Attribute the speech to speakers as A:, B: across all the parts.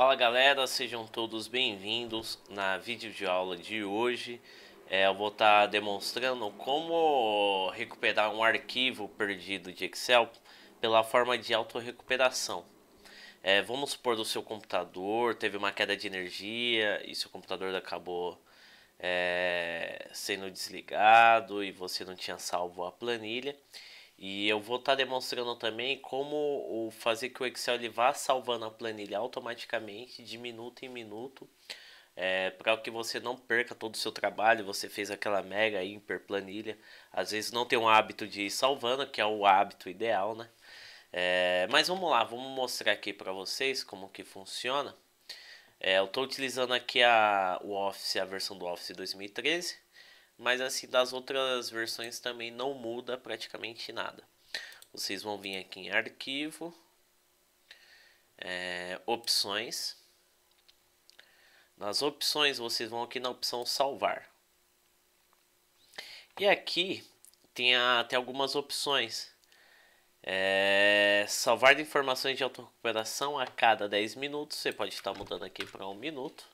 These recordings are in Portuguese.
A: Fala galera, sejam todos bem-vindos na vídeo de aula de hoje. É, eu vou estar tá demonstrando como recuperar um arquivo perdido de Excel pela forma de autorrecuperação. É, vamos supor o seu computador teve uma queda de energia e seu computador acabou é, sendo desligado e você não tinha salvo a planilha. E eu vou estar tá demonstrando também como o fazer que o Excel ele vá salvando a planilha automaticamente de minuto em minuto. É, para que você não perca todo o seu trabalho, você fez aquela mega hiper planilha. Às vezes não tem um hábito de ir salvando, que é o hábito ideal, né? É, mas vamos lá, vamos mostrar aqui para vocês como que funciona. É, eu estou utilizando aqui a, o Office, a versão do Office 2013 mas assim das outras versões também não muda praticamente nada. Vocês vão vir aqui em arquivo, é, opções. Nas opções vocês vão aqui na opção salvar. E aqui tem, até algumas opções. É, salvar de informações de autorrecuperação a cada 10 minutos. Você pode estar mudando aqui para um minuto.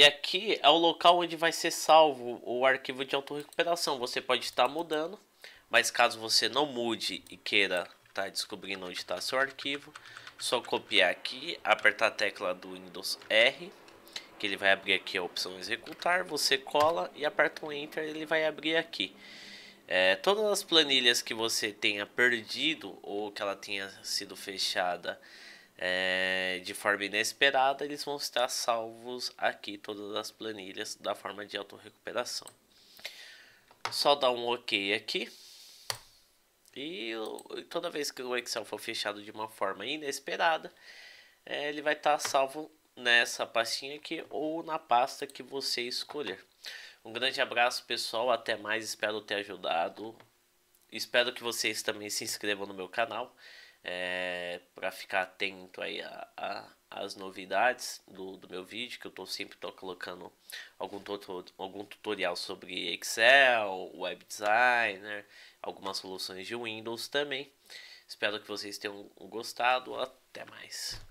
A: e aqui é o local onde vai ser salvo o arquivo de autorrecuperação. Você pode estar mudando, mas caso você não mude e queira estar tá descobrindo onde está seu arquivo, só copiar aqui, apertar a tecla do Windows R, que ele vai abrir aqui a opção executar, você cola e aperta o Enter, ele vai abrir aqui. É, todas as planilhas que você tenha perdido ou que ela tenha sido fechada é, de forma inesperada, eles vão estar salvos aqui todas as planilhas da forma de autorrecuperação. Só dá um OK aqui. E toda vez que o Excel for fechado de uma forma inesperada, é, ele vai estar salvo nessa pastinha aqui ou na pasta que você escolher. Um grande abraço, pessoal. Até mais. Espero ter ajudado. Espero que vocês também se inscrevam no meu canal é, para ficar atento aí a, a, as novidades do, do meu vídeo, que eu tô sempre tô colocando algum, algum tutorial sobre Excel, web designer, algumas soluções de Windows também. Espero que vocês tenham gostado. Até mais.